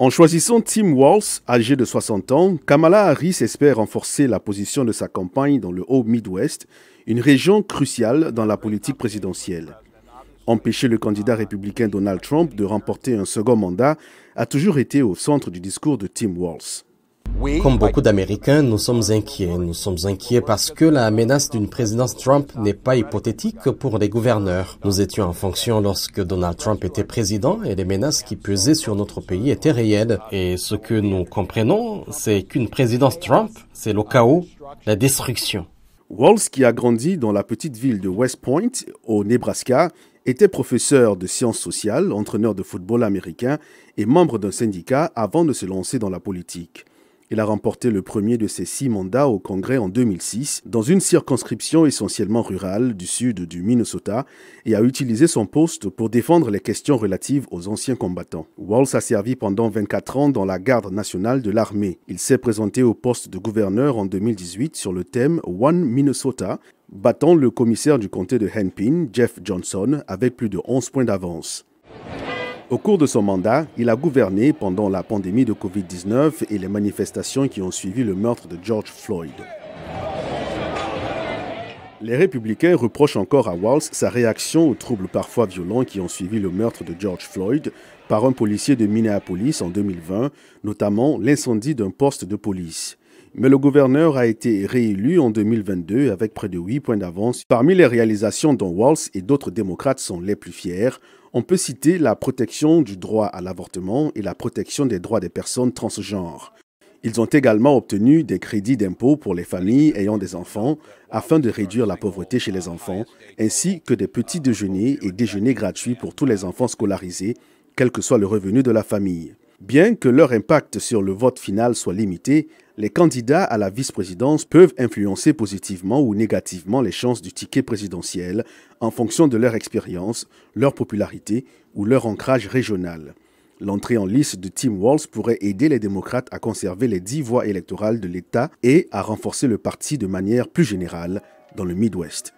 En choisissant Tim Walz, âgé de 60 ans, Kamala Harris espère renforcer la position de sa campagne dans le haut Midwest, une région cruciale dans la politique présidentielle. Empêcher le candidat républicain Donald Trump de remporter un second mandat a toujours été au centre du discours de Tim Walz. Comme beaucoup d'Américains, nous sommes inquiets. Nous sommes inquiets parce que la menace d'une présidence Trump n'est pas hypothétique pour les gouverneurs. Nous étions en fonction lorsque Donald Trump était président et les menaces qui pesaient sur notre pays étaient réelles. Et ce que nous comprenons, c'est qu'une présidence Trump, c'est le chaos, la destruction. Walls, qui a grandi dans la petite ville de West Point, au Nebraska, était professeur de sciences sociales, entraîneur de football américain et membre d'un syndicat avant de se lancer dans la politique. Il a remporté le premier de ses six mandats au Congrès en 2006 dans une circonscription essentiellement rurale du sud du Minnesota et a utilisé son poste pour défendre les questions relatives aux anciens combattants. Walls a servi pendant 24 ans dans la garde nationale de l'armée. Il s'est présenté au poste de gouverneur en 2018 sur le thème One Minnesota, battant le commissaire du comté de Hennepin, Jeff Johnson, avec plus de 11 points d'avance. Au cours de son mandat, il a gouverné pendant la pandémie de Covid-19 et les manifestations qui ont suivi le meurtre de George Floyd. Les républicains reprochent encore à Walls sa réaction aux troubles parfois violents qui ont suivi le meurtre de George Floyd par un policier de Minneapolis en 2020, notamment l'incendie d'un poste de police. Mais le gouverneur a été réélu en 2022 avec près de 8 points d'avance. Parmi les réalisations dont Walls et d'autres démocrates sont les plus fiers, on peut citer la protection du droit à l'avortement et la protection des droits des personnes transgenres. Ils ont également obtenu des crédits d'impôt pour les familles ayant des enfants afin de réduire la pauvreté chez les enfants, ainsi que des petits déjeuners et déjeuners gratuits pour tous les enfants scolarisés, quel que soit le revenu de la famille. Bien que leur impact sur le vote final soit limité, les candidats à la vice-présidence peuvent influencer positivement ou négativement les chances du ticket présidentiel en fonction de leur expérience, leur popularité ou leur ancrage régional. L'entrée en lice de Tim Walz pourrait aider les démocrates à conserver les dix voix électorales de l'État et à renforcer le parti de manière plus générale dans le Midwest.